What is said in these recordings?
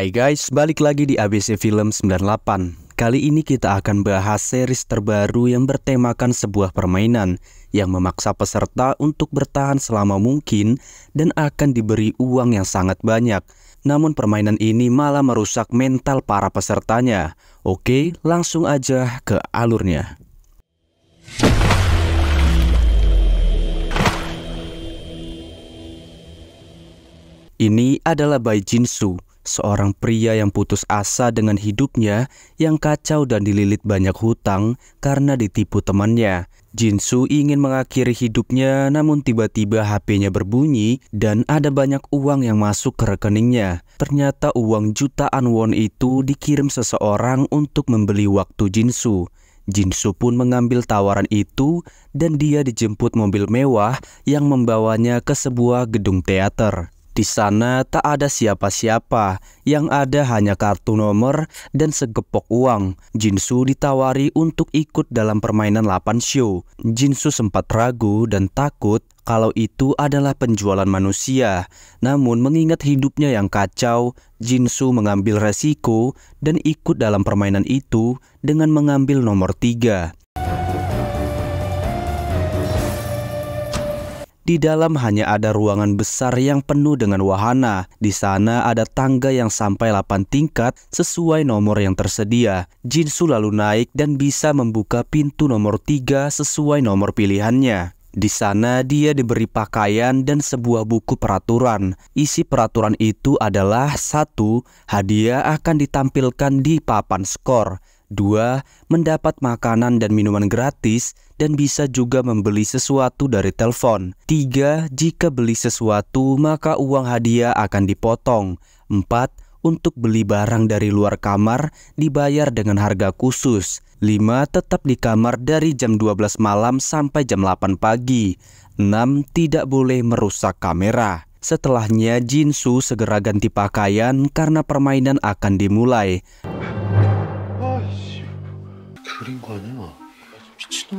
Hai guys, balik lagi di ABC Film 98 Kali ini kita akan bahas series terbaru yang bertemakan sebuah permainan Yang memaksa peserta untuk bertahan selama mungkin Dan akan diberi uang yang sangat banyak Namun permainan ini malah merusak mental para pesertanya Oke, langsung aja ke alurnya Ini adalah Bai Jinsu seorang pria yang putus asa dengan hidupnya yang kacau dan dililit banyak hutang karena ditipu temannya. Jin Su ingin mengakhiri hidupnya namun tiba-tiba HP-nya berbunyi dan ada banyak uang yang masuk ke rekeningnya. Ternyata uang jutaan won itu dikirim seseorang untuk membeli waktu Jin Su Jin Su pun mengambil tawaran itu dan dia dijemput mobil mewah yang membawanya ke sebuah gedung teater. Di sana tak ada siapa-siapa, yang ada hanya kartu nomor dan segepok uang. Jinsu ditawari untuk ikut dalam permainan 8 show. Jinsu sempat ragu dan takut kalau itu adalah penjualan manusia. Namun mengingat hidupnya yang kacau, Jinsu mengambil resiko dan ikut dalam permainan itu dengan mengambil nomor 3. Di dalam hanya ada ruangan besar yang penuh dengan wahana. Di sana ada tangga yang sampai 8 tingkat sesuai nomor yang tersedia. Jinsu lalu naik dan bisa membuka pintu nomor 3 sesuai nomor pilihannya. Di sana dia diberi pakaian dan sebuah buku peraturan. Isi peraturan itu adalah satu, hadiah akan ditampilkan di papan skor. 2. Mendapat makanan dan minuman gratis dan bisa juga membeli sesuatu dari telepon. 3. Jika beli sesuatu, maka uang hadiah akan dipotong. 4. Untuk beli barang dari luar kamar, dibayar dengan harga khusus. 5. Tetap di kamar dari jam 12 malam sampai jam 8 pagi. 6. Tidak boleh merusak kamera. Setelahnya Jinsu segera ganti pakaian karena permainan akan dimulai.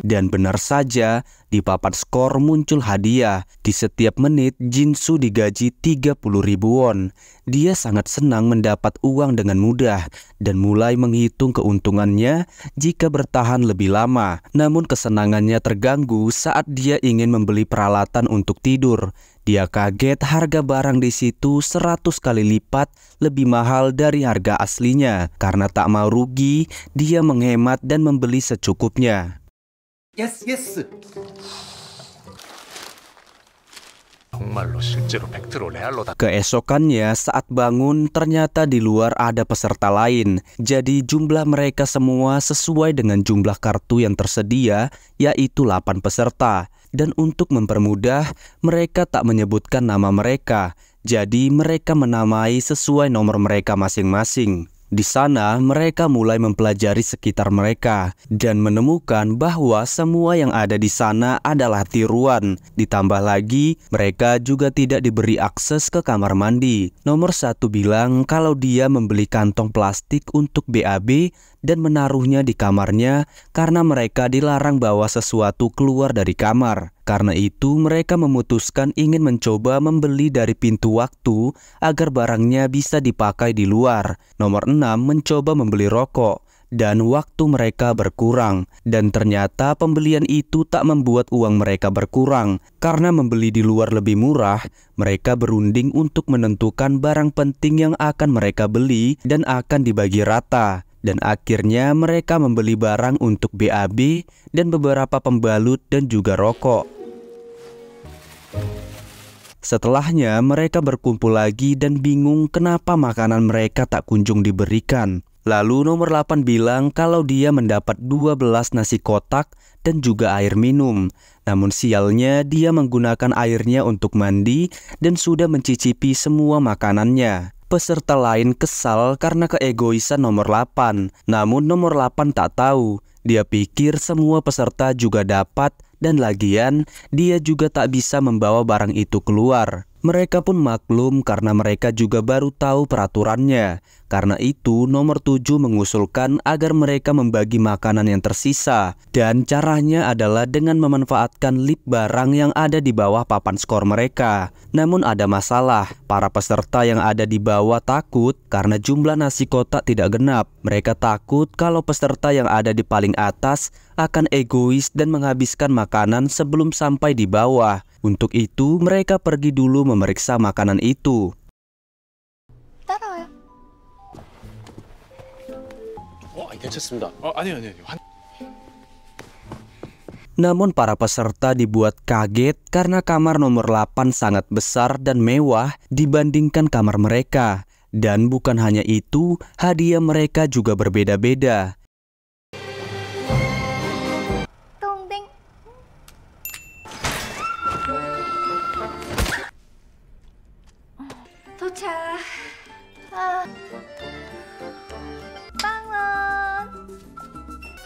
Dan benar saja, di papan skor muncul hadiah. Di setiap menit, Jinsu digaji 30 ribu won. Dia sangat senang mendapat uang dengan mudah dan mulai menghitung keuntungannya jika bertahan lebih lama. Namun kesenangannya terganggu saat dia ingin membeli peralatan untuk tidur. Dia kaget harga barang di situ 100 kali lipat lebih mahal dari harga aslinya. Karena tak mau rugi, dia menghemat dan membeli secukupnya. 예스 예스 Keesokannya saat bangun ternyata di luar ada peserta lain Jadi jumlah mereka semua sesuai dengan jumlah kartu yang tersedia yaitu 8 peserta Dan untuk mempermudah mereka tak menyebutkan nama mereka Jadi mereka menamai sesuai nomor mereka masing-masing di sana, mereka mulai mempelajari sekitar mereka dan menemukan bahwa semua yang ada di sana adalah tiruan. Ditambah lagi, mereka juga tidak diberi akses ke kamar mandi. Nomor satu bilang kalau dia membeli kantong plastik untuk BAB dan menaruhnya di kamarnya karena mereka dilarang bawa sesuatu keluar dari kamar. Karena itu mereka memutuskan ingin mencoba membeli dari pintu waktu agar barangnya bisa dipakai di luar. Nomor 6 mencoba membeli rokok dan waktu mereka berkurang. Dan ternyata pembelian itu tak membuat uang mereka berkurang. Karena membeli di luar lebih murah, mereka berunding untuk menentukan barang penting yang akan mereka beli dan akan dibagi rata dan akhirnya mereka membeli barang untuk BAB dan beberapa pembalut dan juga rokok. Setelahnya mereka berkumpul lagi dan bingung kenapa makanan mereka tak kunjung diberikan. Lalu nomor 8 bilang kalau dia mendapat 12 nasi kotak dan juga air minum. Namun sialnya dia menggunakan airnya untuk mandi dan sudah mencicipi semua makanannya peserta lain kesal karena keegoisan nomor 8. Namun nomor 8 tak tahu, dia pikir semua peserta juga dapat dan lagian dia juga tak bisa membawa barang itu keluar. Mereka pun maklum karena mereka juga baru tahu peraturannya. Karena itu, nomor tujuh mengusulkan agar mereka membagi makanan yang tersisa. Dan caranya adalah dengan memanfaatkan lip barang yang ada di bawah papan skor mereka. Namun ada masalah, para peserta yang ada di bawah takut karena jumlah nasi kotak tidak genap. Mereka takut kalau peserta yang ada di paling atas akan egois dan menghabiskan makanan sebelum sampai di bawah. Untuk itu, mereka pergi dulu memeriksa makanan itu. Namun para peserta dibuat kaget karena kamar nomor 8 sangat besar dan mewah dibandingkan kamar mereka. Dan bukan hanya itu, hadiah mereka juga berbeda-beda.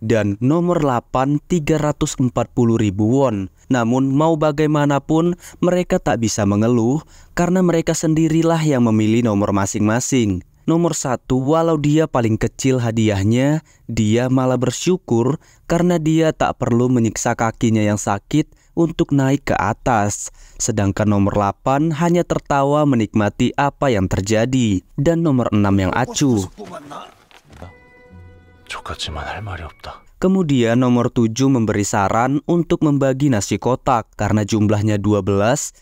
dan nomor 8 ribu won. Namun mau bagaimanapun mereka tak bisa mengeluh karena mereka sendirilah yang memilih nomor masing-masing. Nomor satu, walau dia paling kecil hadiahnya, dia malah bersyukur karena dia tak perlu menyiksa kakinya yang sakit untuk naik ke atas. Sedangkan nomor 8 hanya tertawa menikmati apa yang terjadi. Dan nomor enam yang acuh. 할 말이 없다. Kemudian nomor 7 memberi saran untuk membagi nasi kotak karena jumlahnya 12,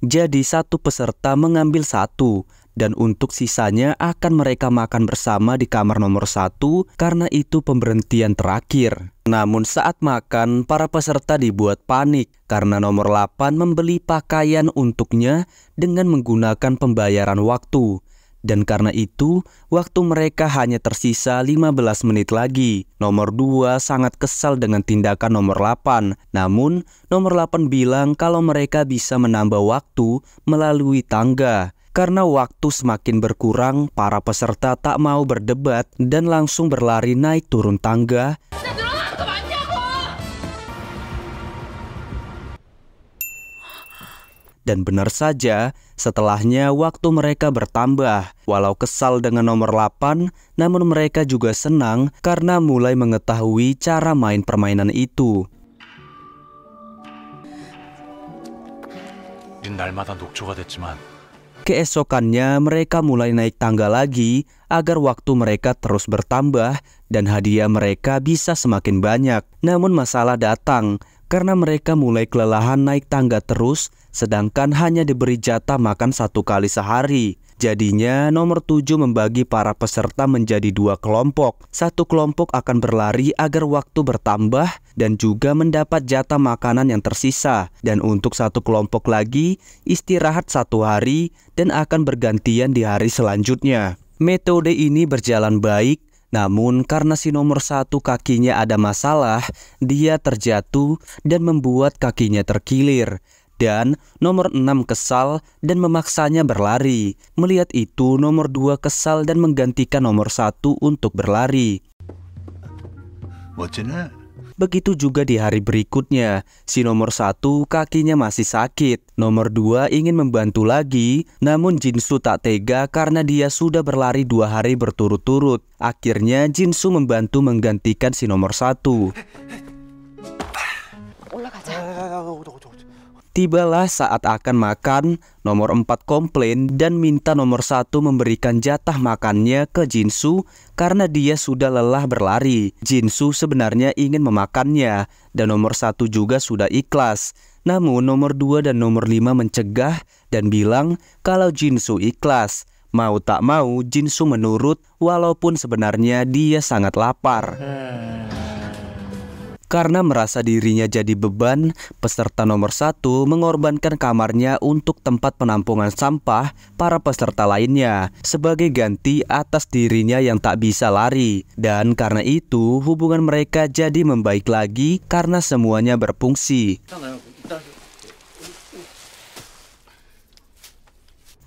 jadi satu peserta mengambil satu dan untuk sisanya akan mereka makan bersama di kamar nomor satu karena itu pemberhentian terakhir. Namun saat makan, para peserta dibuat panik karena nomor 8 membeli pakaian untuknya dengan menggunakan pembayaran waktu dan karena itu waktu mereka hanya tersisa 15 menit lagi. Nomor 2 sangat kesal dengan tindakan nomor 8, namun nomor 8 bilang kalau mereka bisa menambah waktu melalui tangga. Karena waktu semakin berkurang, para peserta tak mau berdebat dan langsung berlari naik turun tangga. Dan benar saja, setelahnya waktu mereka bertambah. Walau kesal dengan nomor 8, namun mereka juga senang karena mulai mengetahui cara main permainan itu. Keesokannya mereka mulai naik tangga lagi agar waktu mereka terus bertambah dan hadiah mereka bisa semakin banyak. Namun masalah datang karena mereka mulai kelelahan naik tangga terus sedangkan hanya diberi jatah makan satu kali sehari. Jadinya nomor tujuh membagi para peserta menjadi dua kelompok. Satu kelompok akan berlari agar waktu bertambah dan juga mendapat jatah makanan yang tersisa. Dan untuk satu kelompok lagi, istirahat satu hari dan akan bergantian di hari selanjutnya. Metode ini berjalan baik namun karena si nomor satu kakinya ada masalah, dia terjatuh dan membuat kakinya terkilir dan nomor enam kesal dan memaksanya berlari. Melihat itu, nomor dua kesal dan menggantikan nomor satu untuk berlari. Begitu juga di hari berikutnya, si nomor satu kakinya masih sakit. Nomor dua ingin membantu lagi, namun Jinsu tak tega karena dia sudah berlari dua hari berturut-turut. Akhirnya Jinsu membantu menggantikan si nomor satu. Tibalah saat akan makan, nomor 4 komplain dan minta nomor satu memberikan jatah makannya ke Jinsu karena dia sudah lelah berlari. Jinsu sebenarnya ingin memakannya dan nomor satu juga sudah ikhlas. Namun nomor 2 dan nomor 5 mencegah dan bilang kalau Jinsu ikhlas. Mau tak mau Jinsu menurut walaupun sebenarnya dia sangat lapar. Hmm. Karena merasa dirinya jadi beban, peserta nomor satu mengorbankan kamarnya untuk tempat penampungan sampah para peserta lainnya sebagai ganti atas dirinya yang tak bisa lari. Dan karena itu, hubungan mereka jadi membaik lagi karena semuanya berfungsi.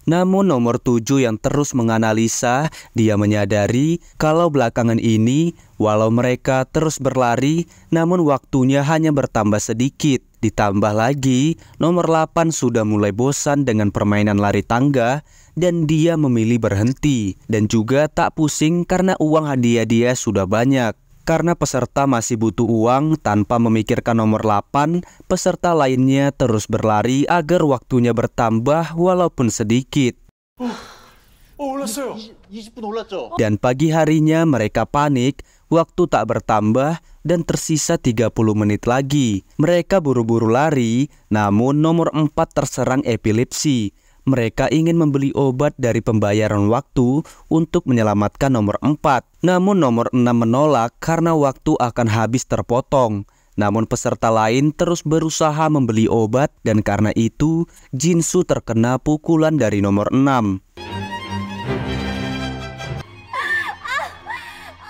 Namun nomor tujuh yang terus menganalisa, dia menyadari kalau belakangan ini, walau mereka terus berlari, namun waktunya hanya bertambah sedikit. Ditambah lagi, nomor 8 sudah mulai bosan dengan permainan lari tangga dan dia memilih berhenti dan juga tak pusing karena uang hadiah dia sudah banyak. Karena peserta masih butuh uang, tanpa memikirkan nomor 8, peserta lainnya terus berlari agar waktunya bertambah walaupun sedikit. Dan pagi harinya mereka panik, waktu tak bertambah dan tersisa 30 menit lagi. Mereka buru-buru lari, namun nomor 4 terserang epilepsi. Mereka ingin membeli obat dari pembayaran waktu untuk menyelamatkan nomor 4. Namun nomor 6 menolak karena waktu akan habis terpotong. Namun peserta lain terus berusaha membeli obat dan karena itu Jinsu terkena pukulan dari nomor 6.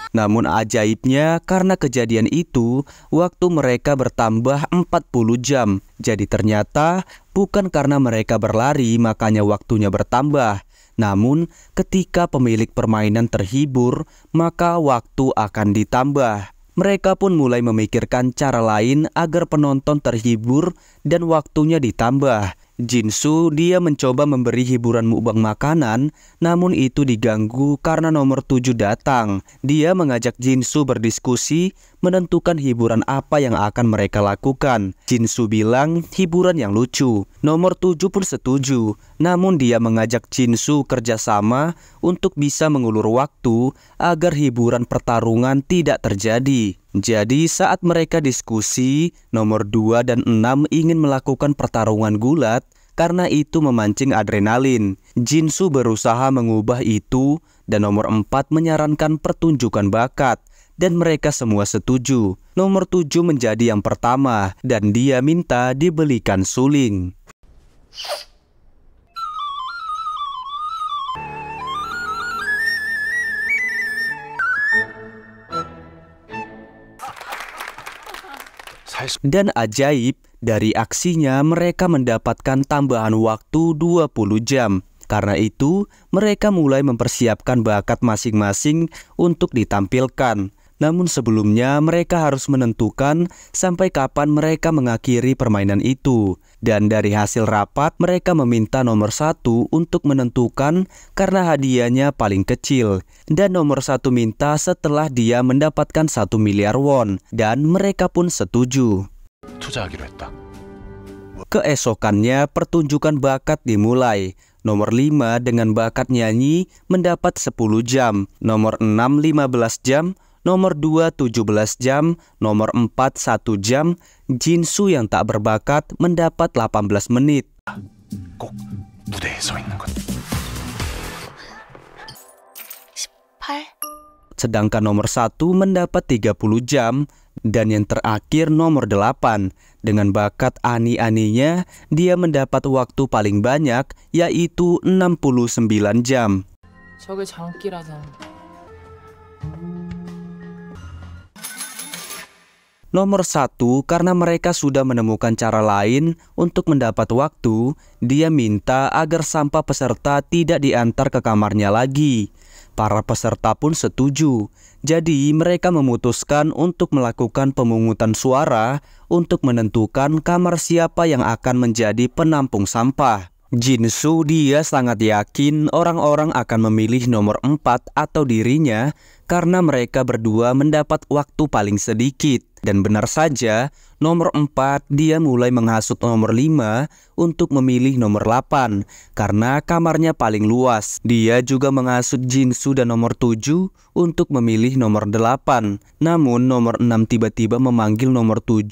Namun ajaibnya karena kejadian itu waktu mereka bertambah 40 jam. Jadi ternyata Bukan karena mereka berlari makanya waktunya bertambah, namun ketika pemilik permainan terhibur maka waktu akan ditambah. Mereka pun mulai memikirkan cara lain agar penonton terhibur dan waktunya ditambah. Jinsu, dia mencoba memberi hiburan mukbang makanan, namun itu diganggu karena nomor tujuh datang. Dia mengajak Jinsu berdiskusi, menentukan hiburan apa yang akan mereka lakukan. Jinsu bilang hiburan yang lucu. Nomor tujuh pun setuju, namun dia mengajak Jinsu kerjasama untuk bisa mengulur waktu agar hiburan pertarungan tidak terjadi. Jadi saat mereka diskusi, nomor 2 dan 6 ingin melakukan pertarungan gulat karena itu memancing adrenalin. Jinsu berusaha mengubah itu dan nomor 4 menyarankan pertunjukan bakat dan mereka semua setuju. Nomor 7 menjadi yang pertama dan dia minta dibelikan suling. dan ajaib dari aksinya mereka mendapatkan tambahan waktu 20 jam. Karena itu, mereka mulai mempersiapkan bakat masing-masing untuk ditampilkan. Namun sebelumnya mereka harus menentukan sampai kapan mereka mengakhiri permainan itu. Dan dari hasil rapat mereka meminta nomor satu untuk menentukan karena hadiahnya paling kecil. Dan nomor satu minta setelah dia mendapatkan satu miliar won. Dan mereka pun setuju. Keesokannya pertunjukan bakat dimulai. Nomor 5 dengan bakat nyanyi mendapat 10 jam, nomor 6 15 jam, nomor 2 17 jam, nomor 4 1 jam, Jinsu yang tak berbakat mendapat 18 menit. 꼭 kan? Sedangkan nomor 1 mendapat 30 jam dan yang terakhir nomor 8. Dengan bakat ani-aninya, dia mendapat waktu paling banyak yaitu 69 jam. 저게 장기라서. Nomor satu, karena mereka sudah menemukan cara lain untuk mendapat waktu, dia minta agar sampah peserta tidak diantar ke kamarnya lagi. Para peserta pun setuju, jadi mereka memutuskan untuk melakukan pemungutan suara untuk menentukan kamar siapa yang akan menjadi penampung sampah. Jin Jinsu dia sangat yakin orang-orang akan memilih nomor 4 atau dirinya karena mereka berdua mendapat waktu paling sedikit. Dan benar saja, nomor 4 dia mulai menghasut nomor 5 untuk memilih nomor 8 karena kamarnya paling luas. Dia juga menghasut Jinsu dan nomor 7 untuk memilih nomor 8. Namun nomor 6 tiba-tiba memanggil nomor 7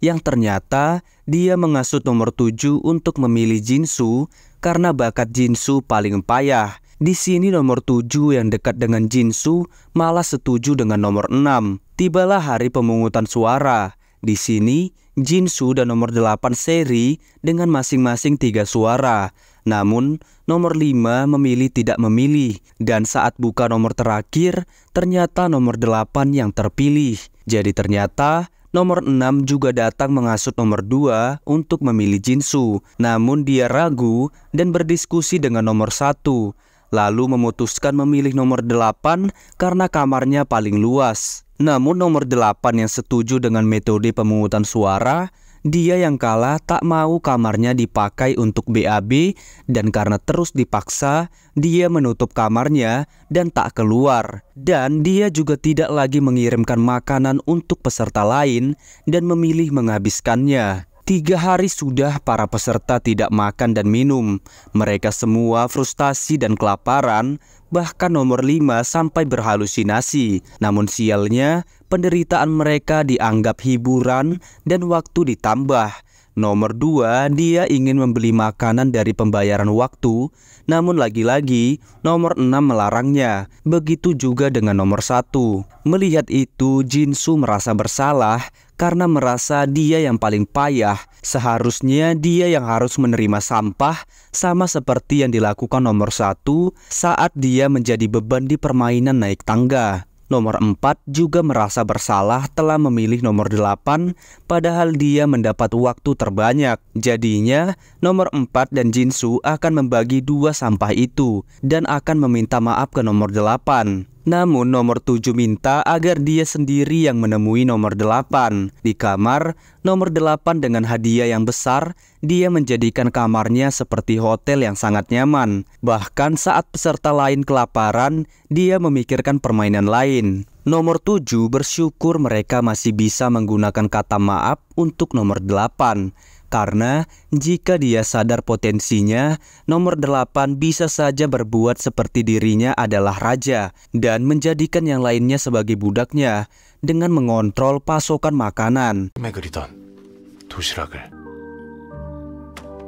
yang ternyata dia menghasut nomor 7 untuk memilih Jinsu karena bakat Jinsu paling payah. Di sini nomor tujuh yang dekat dengan Jinsu malah setuju dengan nomor enam. Tibalah hari pemungutan suara. Di sini, Jinsu dan nomor delapan seri dengan masing-masing tiga suara. Namun, nomor lima memilih tidak memilih. Dan saat buka nomor terakhir, ternyata nomor delapan yang terpilih. Jadi ternyata Nomor 6 juga datang mengasut nomor 2 untuk memilih Jinsu. Namun dia ragu dan berdiskusi dengan nomor 1 lalu memutuskan memilih nomor 8 karena kamarnya paling luas. Namun nomor 8 yang setuju dengan metode pemungutan suara, dia yang kalah tak mau kamarnya dipakai untuk BAB dan karena terus dipaksa, dia menutup kamarnya dan tak keluar. Dan dia juga tidak lagi mengirimkan makanan untuk peserta lain dan memilih menghabiskannya. Tiga hari sudah para peserta tidak makan dan minum. Mereka semua frustasi dan kelaparan, bahkan nomor lima sampai berhalusinasi. Namun sialnya, penderitaan mereka dianggap hiburan dan waktu ditambah. Nomor dua, dia ingin membeli makanan dari pembayaran waktu, namun lagi-lagi nomor enam melarangnya. Begitu juga dengan nomor satu. Melihat itu, jin Jinsu merasa bersalah karena merasa dia yang paling payah. Seharusnya dia yang harus menerima sampah, sama seperti yang dilakukan nomor satu saat dia menjadi beban di permainan naik tangga. Nomor 4 juga merasa bersalah telah memilih nomor 8 padahal dia mendapat waktu terbanyak. Jadinya, nomor 4 dan Jinsu akan membagi dua sampah itu dan akan meminta maaf ke nomor 8. Namun nomor 7 minta agar dia sendiri yang menemui nomor 8. Di kamar, nomor 8 dengan hadiah yang besar, dia menjadikan kamarnya seperti hotel yang sangat nyaman. Bahkan saat peserta lain kelaparan, dia memikirkan permainan lain. Nomor 7 bersyukur mereka masih bisa menggunakan kata maaf untuk nomor 8 karena jika dia sadar potensinya, nomor delapan bisa saja berbuat seperti dirinya adalah raja dan menjadikan yang lainnya sebagai budaknya dengan mengontrol pasokan makanan.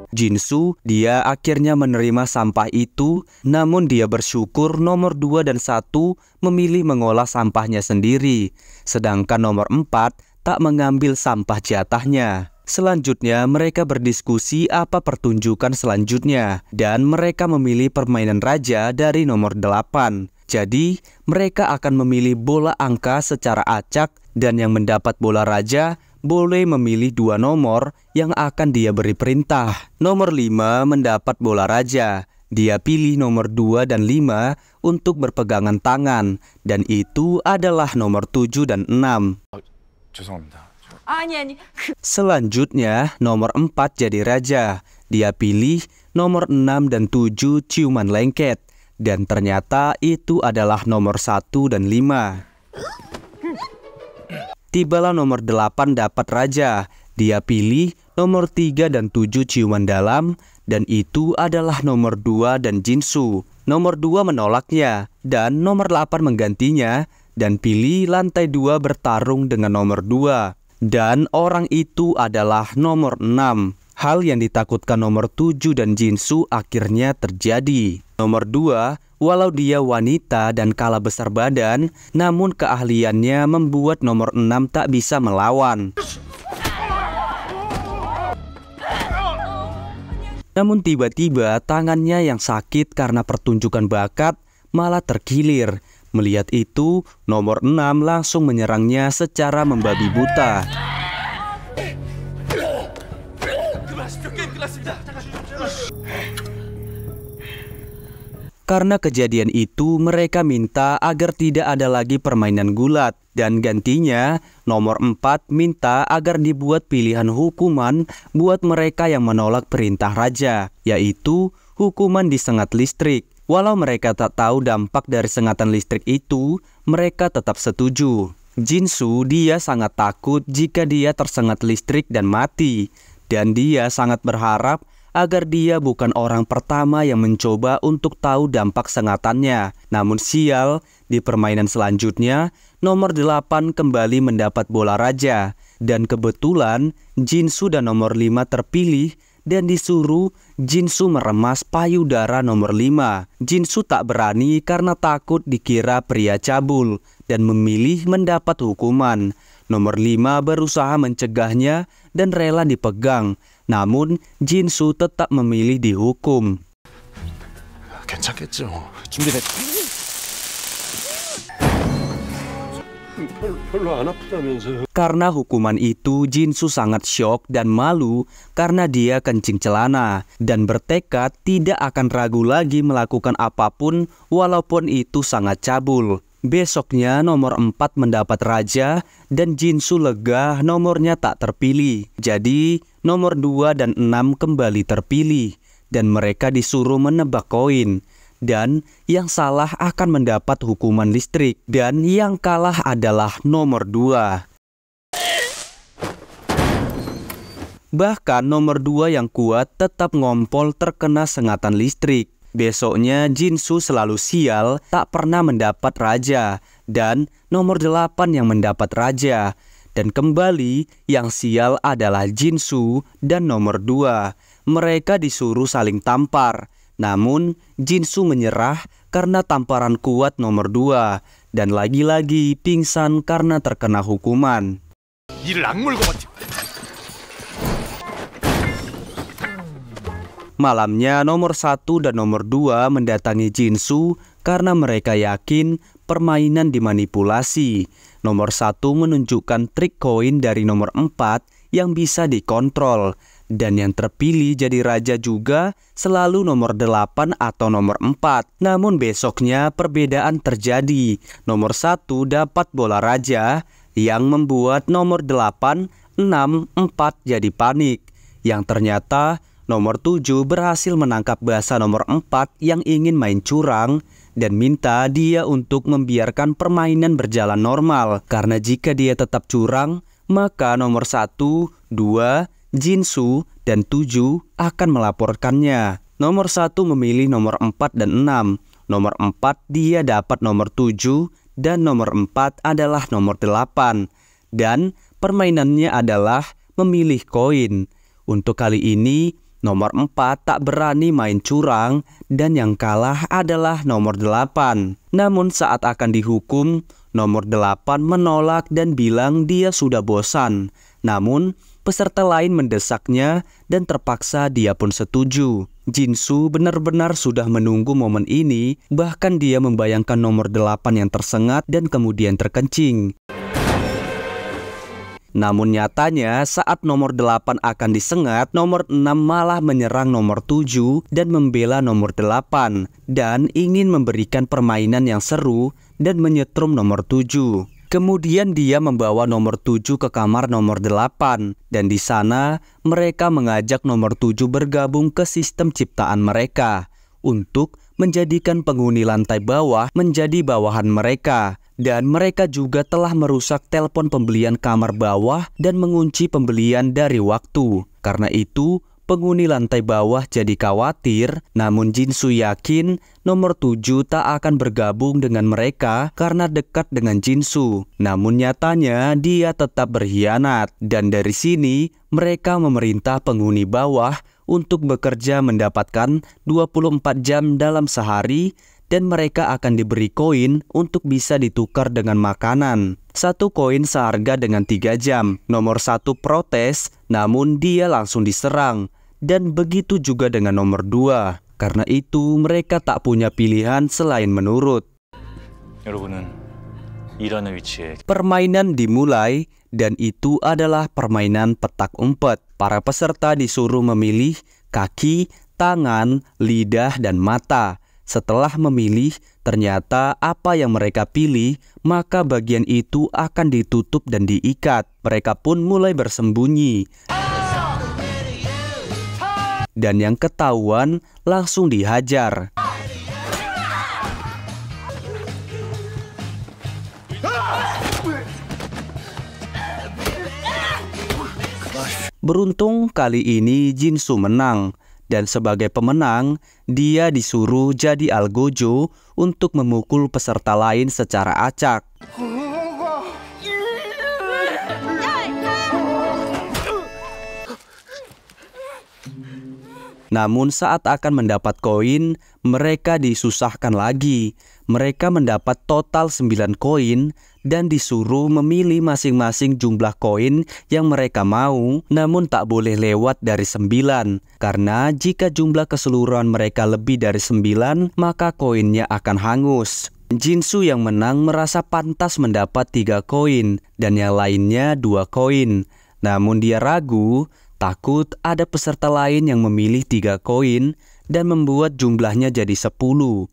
Jinsu, dia akhirnya menerima sampah itu, namun dia bersyukur nomor dua dan satu memilih mengolah sampahnya sendiri, sedangkan nomor empat tak mengambil sampah jatahnya. Selanjutnya, mereka berdiskusi apa pertunjukan selanjutnya, dan mereka memilih permainan raja dari nomor 8. Jadi, mereka akan memilih bola angka secara acak dan yang mendapat bola raja boleh memilih dua nomor yang akan dia beri perintah. Nomor 5 mendapat bola raja. Dia pilih nomor 2 dan 5 untuk berpegangan tangan dan itu adalah nomor 7 dan 6. Ah, Selanjutnya, nomor 4 jadi raja. Dia pilih nomor 6 dan 7 ciuman lengket. Dan ternyata itu adalah nomor 1 dan 5. Tibalah nomor 8 dapat raja. Dia pilih nomor 3 dan 7 ciuman dalam dan itu adalah nomor 2 dan Jinsu. Nomor 2 menolaknya dan nomor 8 menggantinya dan pilih lantai 2 bertarung dengan nomor 2 dan orang itu adalah nomor enam. Hal yang ditakutkan nomor tujuh dan Jinsu akhirnya terjadi. Nomor dua, walau dia wanita dan kalah besar badan, namun keahliannya membuat nomor enam tak bisa melawan. Namun tiba-tiba tangannya yang sakit karena pertunjukan bakat malah terkilir Melihat itu, nomor 6 langsung menyerangnya secara membabi buta. Karena kejadian itu, mereka minta agar tidak ada lagi permainan gulat. Dan gantinya, nomor 4 minta agar dibuat pilihan hukuman buat mereka yang menolak perintah raja, yaitu hukuman disengat listrik. Walau mereka tak tahu dampak dari sengatan listrik itu, mereka tetap setuju. Jin-su dia sangat takut jika dia tersengat listrik dan mati, dan dia sangat berharap agar dia bukan orang pertama yang mencoba untuk tahu dampak sengatannya. Namun sial, di permainan selanjutnya, nomor 8 kembali mendapat bola raja, dan kebetulan Jin-su dan nomor 5 terpilih dan disuruh Jinsu meremas payudara nomor 5. Jinsu tak berani karena takut dikira pria cabul dan memilih mendapat hukuman. Nomor 5 berusaha mencegahnya dan rela dipegang, namun Jinsu tetap memilih dihukum. 괜찮겠죠. 준비됐. Karena hukuman itu, Jin-su sangat syok dan malu karena dia kencing celana dan bertekad tidak akan ragu lagi melakukan apapun walaupun itu sangat cabul. Besoknya nomor 4 mendapat raja dan Jin-su lega nomornya tak terpilih. Jadi nomor 2 dan 6 kembali terpilih dan mereka disuruh menebak koin dan yang salah akan mendapat hukuman listrik dan yang kalah adalah nomor dua. Bahkan nomor dua yang kuat tetap ngompol terkena sengatan listrik. Besoknya Jin Su selalu sial, tak pernah mendapat raja, dan nomor delapan yang mendapat raja. Dan kembali yang sial adalah Jin Su dan nomor dua. Mereka disuruh saling tampar namun, Jin-su menyerah karena tamparan kuat nomor dua dan lagi-lagi pingsan karena terkena hukuman. Malamnya nomor satu dan nomor dua mendatangi Jin-su karena mereka yakin permainan dimanipulasi. Nomor satu menunjukkan trik koin dari nomor empat yang bisa dikontrol. Dan yang terpilih jadi raja juga selalu nomor 8 atau nomor 4. Namun besoknya perbedaan terjadi. Nomor 1 dapat bola raja yang membuat nomor 8, 6, 4 jadi panik. Yang ternyata nomor 7 berhasil menangkap bahasa nomor 4 yang ingin main curang dan minta dia untuk membiarkan permainan berjalan normal. Karena jika dia tetap curang, maka nomor 1, 2, 3, Jinsu, dan tujuh akan melaporkannya. Nomor satu memilih nomor empat dan enam. Nomor empat dia dapat nomor tujuh dan nomor empat adalah nomor delapan. Dan permainannya adalah memilih koin. Untuk kali ini, nomor empat tak berani main curang dan yang kalah adalah nomor delapan. Namun saat akan dihukum, nomor delapan menolak dan bilang dia sudah bosan. Namun, Peserta lain mendesaknya dan terpaksa dia pun setuju. Jin Su benar-benar sudah menunggu momen ini, bahkan dia membayangkan nomor delapan yang tersengat dan kemudian terkencing. Namun nyatanya saat nomor delapan akan disengat, nomor enam malah menyerang nomor tujuh dan membela nomor delapan dan ingin memberikan permainan yang seru dan menyetrum nomor tujuh. Kemudian dia membawa nomor tujuh ke kamar nomor delapan dan di sana mereka mengajak nomor tujuh bergabung ke sistem ciptaan mereka untuk menjadikan penghuni lantai bawah menjadi bawahan mereka. Dan mereka juga telah merusak telepon pembelian kamar bawah dan mengunci pembelian dari waktu. Karena itu, Penghuni lantai bawah jadi khawatir, namun Jin Su yakin nomor tujuh tak akan bergabung dengan mereka karena dekat dengan Jin Su. Namun nyatanya dia tetap berkhianat dan dari sini mereka memerintah penghuni bawah untuk bekerja mendapatkan 24 jam dalam sehari dan mereka akan diberi koin untuk bisa ditukar dengan makanan. Satu koin seharga dengan tiga jam. Nomor satu protes, namun dia langsung diserang dan begitu juga dengan nomor dua. Karena itu mereka tak punya pilihan selain menurut. Permainan dimulai dan itu adalah permainan petak umpet. Para peserta disuruh memilih kaki, tangan, lidah, dan mata. Setelah memilih, ternyata apa yang mereka pilih, maka bagian itu akan ditutup dan diikat. Mereka pun mulai bersembunyi dan yang ketahuan langsung dihajar. Beruntung kali ini Jin Su menang dan sebagai pemenang dia disuruh jadi algojo untuk memukul peserta lain secara acak. Namun saat akan mendapat koin, mereka disusahkan lagi. Mereka mendapat total 9 koin dan disuruh memilih masing-masing jumlah koin yang mereka mau, namun tak boleh lewat dari 9. Karena jika jumlah keseluruhan mereka lebih dari 9, maka koinnya akan hangus. Jinsu yang menang merasa pantas mendapat tiga koin dan yang lainnya dua koin. Namun dia ragu Takut ada peserta lain yang memilih tiga koin dan membuat jumlahnya jadi 10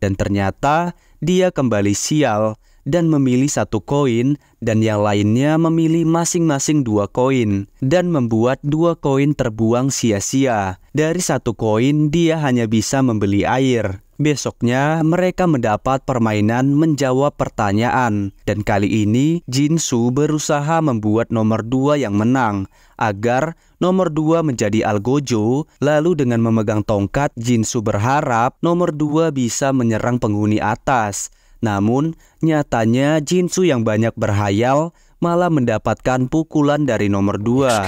dan ternyata dia kembali sial dan memilih satu koin dan yang lainnya memilih masing-masing dua koin dan membuat dua koin terbuang sia-sia. Dari satu koin dia hanya bisa membeli air Besoknya, mereka mendapat permainan menjawab pertanyaan, dan kali ini Jin-su berusaha membuat nomor dua yang menang agar nomor dua menjadi Algojo. Lalu, dengan memegang tongkat, Jin-su berharap nomor dua bisa menyerang penghuni atas. Namun, nyatanya Jin-su yang banyak berhayal malah mendapatkan pukulan dari nomor dua.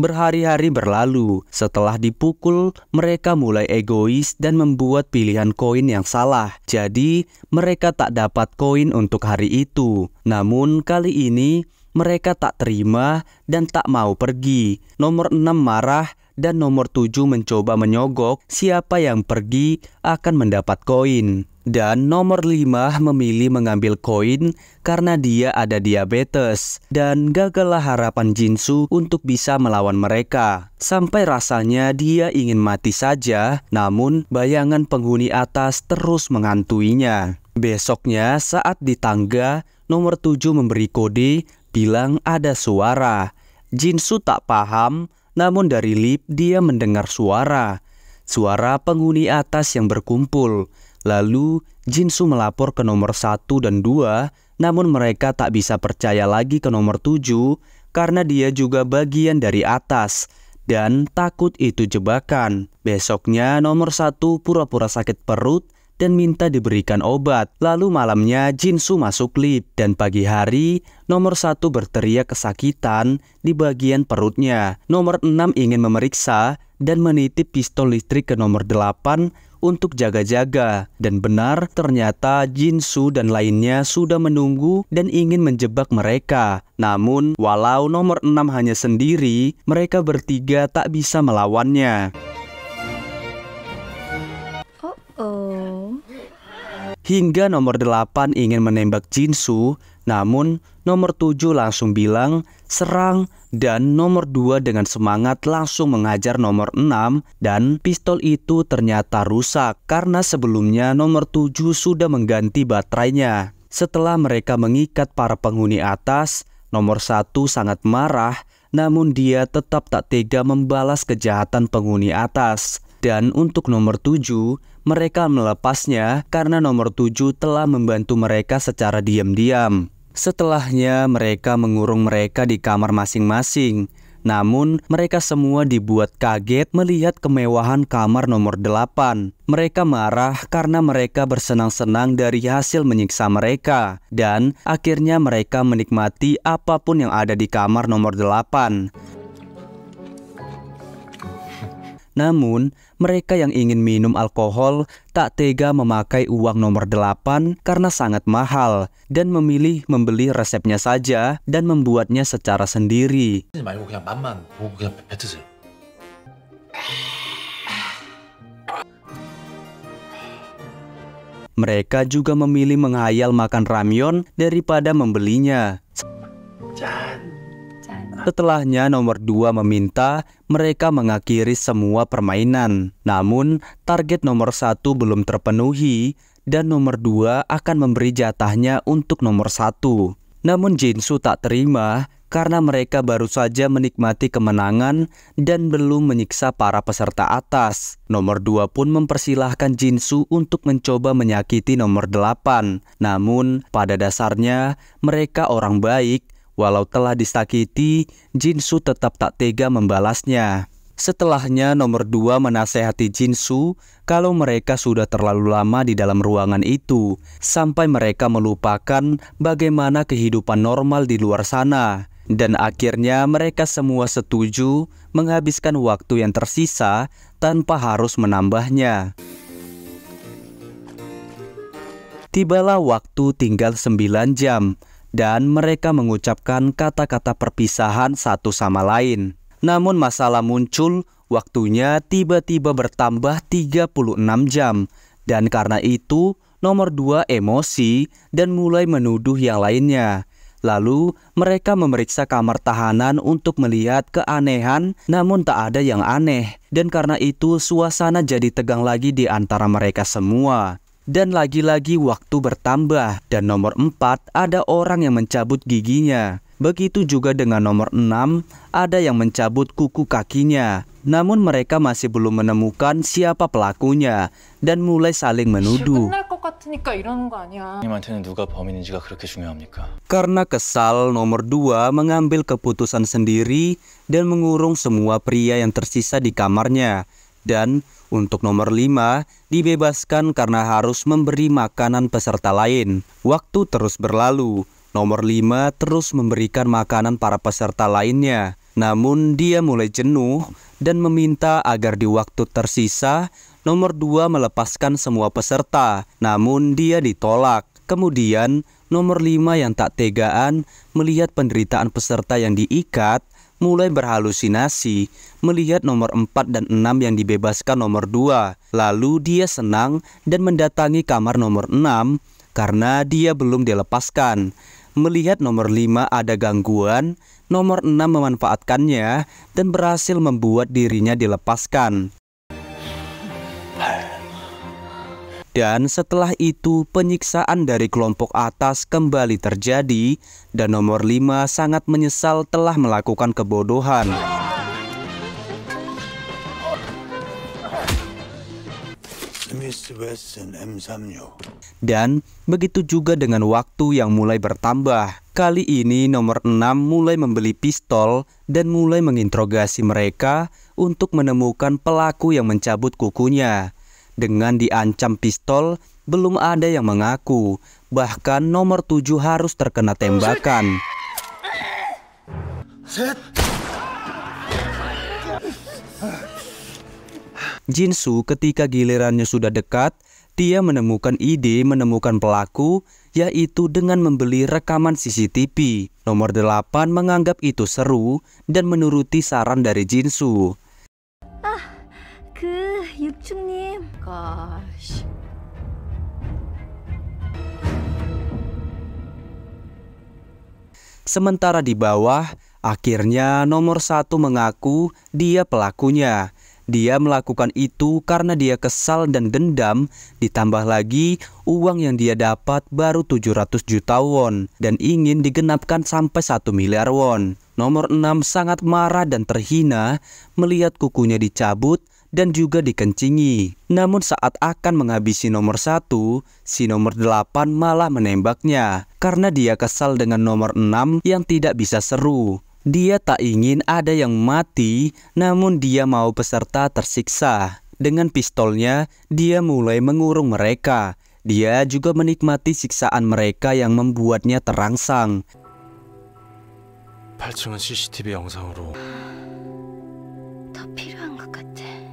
Berhari-hari berlalu, setelah dipukul, mereka mulai egois dan membuat pilihan koin yang salah. Jadi, mereka tak dapat koin untuk hari itu. Namun, kali ini mereka tak terima dan tak mau pergi. Nomor 6 marah dan nomor 7 mencoba menyogok siapa yang pergi akan mendapat koin. Dan nomor lima memilih mengambil koin karena dia ada diabetes dan gagallah harapan Jinsu untuk bisa melawan mereka. Sampai rasanya dia ingin mati saja, namun bayangan penghuni atas terus menghantuinya. Besoknya saat di tangga, nomor tujuh memberi kode bilang ada suara. Jinsu tak paham, namun dari lip dia mendengar suara. Suara penghuni atas yang berkumpul Lalu, Jinsu melapor ke nomor 1 dan 2, namun mereka tak bisa percaya lagi ke nomor 7 karena dia juga bagian dari atas dan takut itu jebakan. Besoknya, nomor 1 pura-pura sakit perut dan minta diberikan obat. Lalu malamnya Jinsu masuk lift dan pagi hari nomor satu berteriak kesakitan di bagian perutnya. Nomor enam ingin memeriksa dan menitip pistol listrik ke nomor delapan untuk jaga-jaga. Dan benar, ternyata Jin Su dan lainnya sudah menunggu dan ingin menjebak mereka. Namun, walau nomor enam hanya sendiri, mereka bertiga tak bisa melawannya. Oh, oh. Hingga nomor delapan ingin menembak Jin Su. Namun, nomor tujuh langsung bilang serang dan nomor dua dengan semangat langsung mengajar nomor enam dan pistol itu ternyata rusak karena sebelumnya nomor tujuh sudah mengganti baterainya. Setelah mereka mengikat para penghuni atas, nomor satu sangat marah namun dia tetap tak tega membalas kejahatan penghuni atas. Dan untuk nomor tujuh mereka melepasnya karena nomor 7 telah membantu mereka secara diam-diam. Setelahnya, mereka mengurung mereka di kamar masing-masing. Namun, mereka semua dibuat kaget melihat kemewahan kamar nomor 8. Mereka marah karena mereka bersenang-senang dari hasil menyiksa mereka dan akhirnya mereka menikmati apapun yang ada di kamar nomor 8. Namun, mereka yang ingin minum alkohol tak tega memakai uang nomor 8 karena sangat mahal dan memilih membeli resepnya saja dan membuatnya secara sendiri. Mereka juga memilih menghayal makan ramyon daripada membelinya. Jan. Setelahnya nomor 2 meminta mereka mengakhiri semua permainan. Namun, target nomor 1 belum terpenuhi dan nomor 2 akan memberi jatahnya untuk nomor 1. Namun Jinsu tak terima karena mereka baru saja menikmati kemenangan dan belum menyiksa para peserta atas. Nomor dua pun mempersilahkan Jinsu untuk mencoba menyakiti nomor delapan. Namun, pada dasarnya, mereka orang baik Walau telah disakiti, Jinsu tetap tak tega membalasnya. Setelahnya nomor dua menasehati Jinsu kalau mereka sudah terlalu lama di dalam ruangan itu, sampai mereka melupakan bagaimana kehidupan normal di luar sana. Dan akhirnya mereka semua setuju menghabiskan waktu yang tersisa tanpa harus menambahnya. Tibalah waktu tinggal 9 jam dan mereka mengucapkan kata-kata perpisahan satu sama lain. Namun masalah muncul, waktunya tiba-tiba bertambah 36 jam dan karena itu nomor dua emosi dan mulai menuduh yang lainnya. Lalu mereka memeriksa kamar tahanan untuk melihat keanehan namun tak ada yang aneh dan karena itu suasana jadi tegang lagi di antara mereka semua. Dan lagi-lagi waktu bertambah dan nomor empat ada orang yang mencabut giginya. Begitu juga dengan nomor enam ada yang mencabut kuku kakinya. Namun mereka masih belum menemukan siapa pelakunya dan mulai saling menuduh. Iya, Karena kesal, nomor dua mengambil keputusan sendiri dan mengurung semua pria yang tersisa di kamarnya. Dan untuk nomor 5, dibebaskan karena harus memberi makanan peserta lain. Waktu terus berlalu. Nomor 5 terus memberikan makanan para peserta lainnya. Namun dia mulai jenuh dan meminta agar di waktu tersisa, nomor 2 melepaskan semua peserta. Namun dia ditolak. Kemudian, nomor 5 yang tak tegaan melihat penderitaan peserta yang diikat, mulai berhalusinasi melihat nomor 4 dan 6 yang dibebaskan nomor 2. Lalu dia senang dan mendatangi kamar nomor 6 karena dia belum dilepaskan. Melihat nomor 5 ada gangguan, nomor 6 memanfaatkannya dan berhasil membuat dirinya dilepaskan. Dan setelah itu penyiksaan dari kelompok atas kembali terjadi dan nomor lima sangat menyesal telah melakukan kebodohan. Dan begitu juga dengan waktu yang mulai bertambah. Kali ini nomor enam mulai membeli pistol dan mulai menginterogasi mereka untuk menemukan pelaku yang mencabut kukunya. Dengan diancam pistol, belum ada yang mengaku. Bahkan nomor tujuh harus terkena tembakan. Jin Su, ketika gilirannya sudah dekat, dia menemukan ide menemukan pelaku, yaitu dengan membeli rekaman CCTV. Nomor delapan menganggap itu seru dan menuruti saran dari Jin Su. Ah, ke Yukchung gosh. Sementara di bawah, akhirnya nomor satu mengaku dia pelakunya. Dia melakukan itu karena dia kesal dan dendam, ditambah lagi uang yang dia dapat baru 700 juta won dan ingin digenapkan sampai 1 miliar won. Nomor 6 sangat marah dan terhina melihat kukunya dicabut dan juga dikencingi. Namun saat akan menghabisi nomor satu, si nomor delapan malah menembaknya karena dia kesal dengan nomor enam yang tidak bisa seru. Dia tak ingin ada yang mati, namun dia mau peserta tersiksa. Dengan pistolnya, dia mulai mengurung mereka. Dia juga menikmati siksaan mereka yang membuatnya terangsang.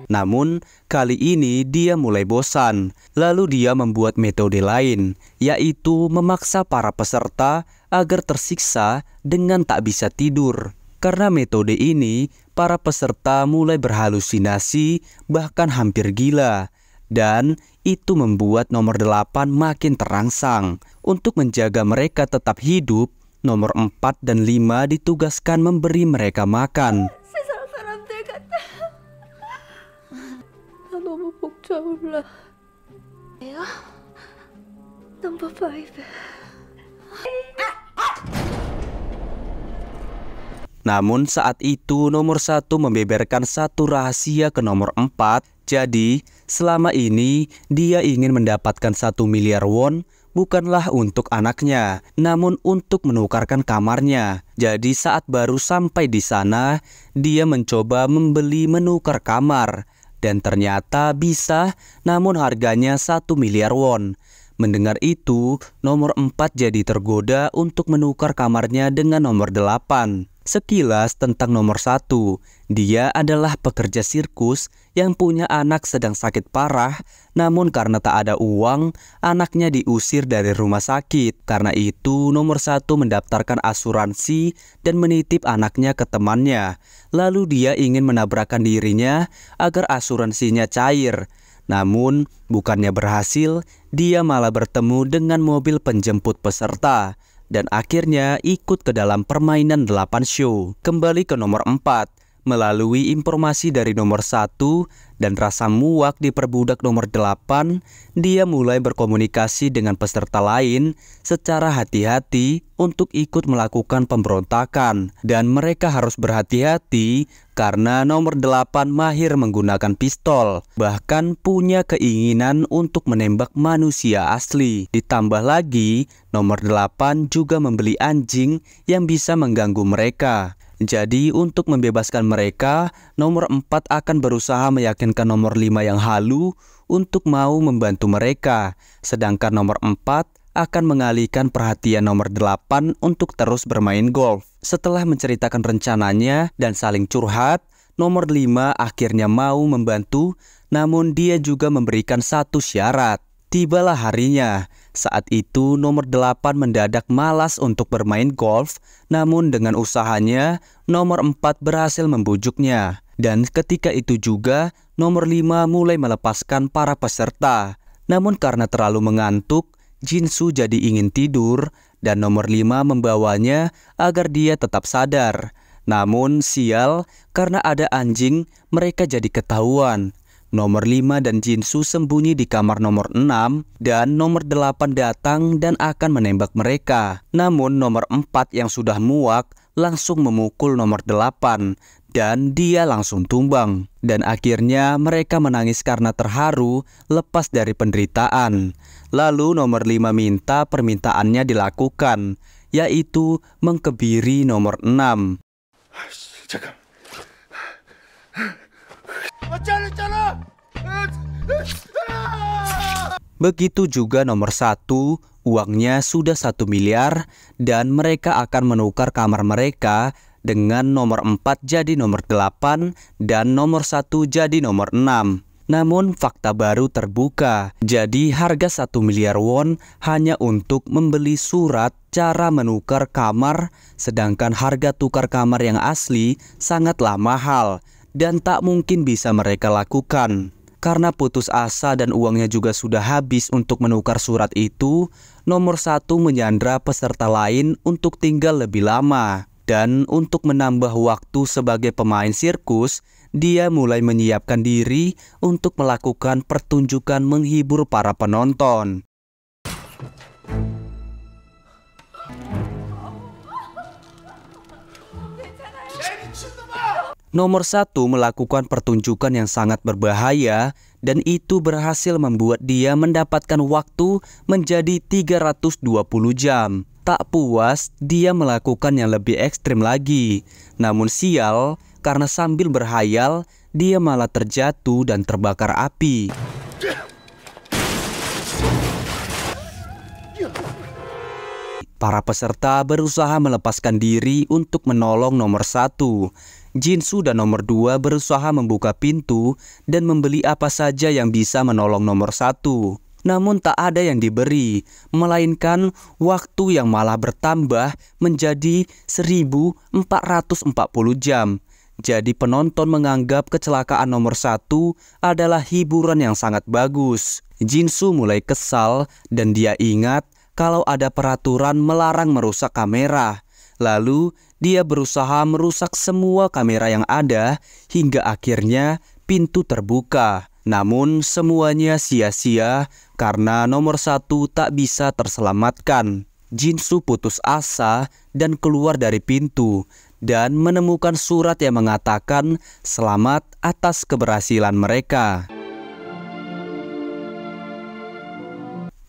Namun, kali ini dia mulai bosan. Lalu dia membuat metode lain, yaitu memaksa para peserta agar tersiksa dengan tak bisa tidur. Karena metode ini, para peserta mulai berhalusinasi bahkan hampir gila. Dan itu membuat nomor delapan makin terangsang. Untuk menjaga mereka tetap hidup, nomor empat dan lima ditugaskan memberi mereka makan. daulah. Ya, Nomor baik. Namun saat itu nomor satu membeberkan satu rahasia ke nomor empat. Jadi selama ini dia ingin mendapatkan satu miliar won bukanlah untuk anaknya, namun untuk menukarkan kamarnya. Jadi saat baru sampai di sana, dia mencoba membeli menukar kamar. Dan ternyata bisa, namun harganya 1 miliar won. Mendengar itu, nomor 4 jadi tergoda untuk menukar kamarnya dengan nomor 8. Sekilas tentang nomor satu, dia adalah pekerja sirkus yang punya anak sedang sakit parah, namun karena tak ada uang, anaknya diusir dari rumah sakit. Karena itu, nomor satu mendaftarkan asuransi dan menitip anaknya ke temannya. Lalu dia ingin menabrakkan dirinya agar asuransinya cair. Namun, bukannya berhasil, dia malah bertemu dengan mobil penjemput peserta dan akhirnya ikut ke dalam permainan 8 show. Kembali ke nomor 4, melalui informasi dari nomor satu dan rasa muak di perbudak nomor delapan, dia mulai berkomunikasi dengan peserta lain secara hati-hati untuk ikut melakukan pemberontakan. Dan mereka harus berhati-hati karena nomor delapan mahir menggunakan pistol, bahkan punya keinginan untuk menembak manusia asli. Ditambah lagi, nomor delapan juga membeli anjing yang bisa mengganggu mereka. Jadi untuk membebaskan mereka, nomor 4 akan berusaha meyakinkan nomor 5 yang halu untuk mau membantu mereka, sedangkan nomor 4 akan mengalihkan perhatian nomor 8 untuk terus bermain golf. Setelah menceritakan rencananya dan saling curhat, nomor 5 akhirnya mau membantu, namun dia juga memberikan satu syarat. Tibalah harinya, saat itu nomor 8 mendadak malas untuk bermain golf, namun dengan usahanya nomor 4 berhasil membujuknya. Dan ketika itu juga nomor 5 mulai melepaskan para peserta. Namun karena terlalu mengantuk, Jin Su jadi ingin tidur dan nomor 5 membawanya agar dia tetap sadar. Namun sial, karena ada anjing, mereka jadi ketahuan. Nomor 5 dan Su sembunyi di kamar nomor 6 dan nomor 8 datang dan akan menembak mereka. Namun nomor 4 yang sudah muak langsung memukul nomor 8 dan dia langsung tumbang. Dan akhirnya mereka menangis karena terharu lepas dari penderitaan. Lalu nomor 5 minta permintaannya dilakukan yaitu mengkebiri nomor 6. Begitu juga nomor satu, uangnya sudah satu miliar dan mereka akan menukar kamar mereka dengan nomor 4 jadi nomor 8 dan nomor satu jadi nomor 6. Namun fakta baru terbuka, jadi harga satu miliar won hanya untuk membeli surat cara menukar kamar, sedangkan harga tukar kamar yang asli sangatlah mahal, dan tak mungkin bisa mereka lakukan. Karena putus asa dan uangnya juga sudah habis untuk menukar surat itu, nomor satu menyandra peserta lain untuk tinggal lebih lama. Dan untuk menambah waktu sebagai pemain sirkus, dia mulai menyiapkan diri untuk melakukan pertunjukan menghibur para penonton. Nomor satu melakukan pertunjukan yang sangat berbahaya dan itu berhasil membuat dia mendapatkan waktu menjadi 320 jam. Tak puas, dia melakukan yang lebih ekstrim lagi. Namun sial, karena sambil berhayal, dia malah terjatuh dan terbakar api. Para peserta berusaha melepaskan diri untuk menolong nomor satu. Jinsu dan nomor dua berusaha membuka pintu dan membeli apa saja yang bisa menolong nomor satu. Namun tak ada yang diberi, melainkan waktu yang malah bertambah menjadi 1440 jam. Jadi penonton menganggap kecelakaan nomor satu adalah hiburan yang sangat bagus. Jinsu mulai kesal dan dia ingat kalau ada peraturan melarang merusak kamera. Lalu, dia berusaha merusak semua kamera yang ada hingga akhirnya pintu terbuka. Namun, semuanya sia-sia karena nomor satu tak bisa terselamatkan. Jinsu putus asa dan keluar dari pintu dan menemukan surat yang mengatakan selamat atas keberhasilan mereka.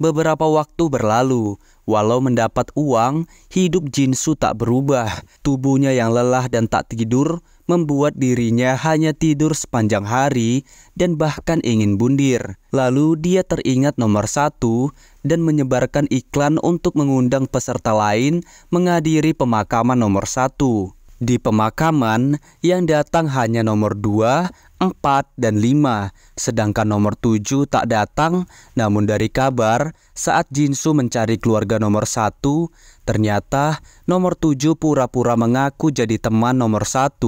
Beberapa waktu berlalu, walau mendapat uang, hidup Jin-su tak berubah. Tubuhnya yang lelah dan tak tidur membuat dirinya hanya tidur sepanjang hari dan bahkan ingin bundir. Lalu dia teringat nomor satu dan menyebarkan iklan untuk mengundang peserta lain menghadiri pemakaman nomor satu. Di pemakaman, yang datang hanya nomor dua 4, dan 5. Sedangkan nomor 7 tak datang, namun dari kabar saat Jinsu mencari keluarga nomor 1, ternyata nomor 7 pura-pura mengaku jadi teman nomor 1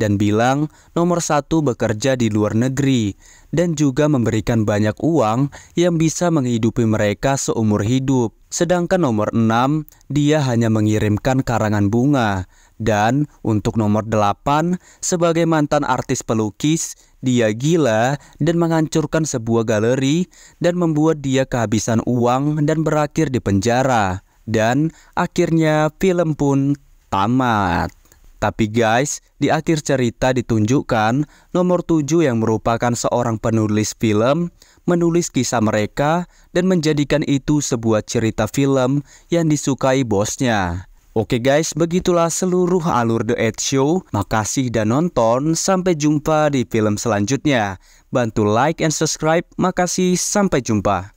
dan bilang nomor 1 bekerja di luar negeri dan juga memberikan banyak uang yang bisa menghidupi mereka seumur hidup. Sedangkan nomor 6, dia hanya mengirimkan karangan bunga. Dan untuk nomor 8, sebagai mantan artis pelukis, dia gila dan menghancurkan sebuah galeri dan membuat dia kehabisan uang dan berakhir di penjara. Dan akhirnya film pun tamat. Tapi guys, di akhir cerita ditunjukkan nomor 7 yang merupakan seorang penulis film menulis kisah mereka dan menjadikan itu sebuah cerita film yang disukai bosnya. Oke guys, begitulah seluruh alur The Ed Show. Makasih dan nonton. Sampai jumpa di film selanjutnya. Bantu like and subscribe. Makasih, sampai jumpa.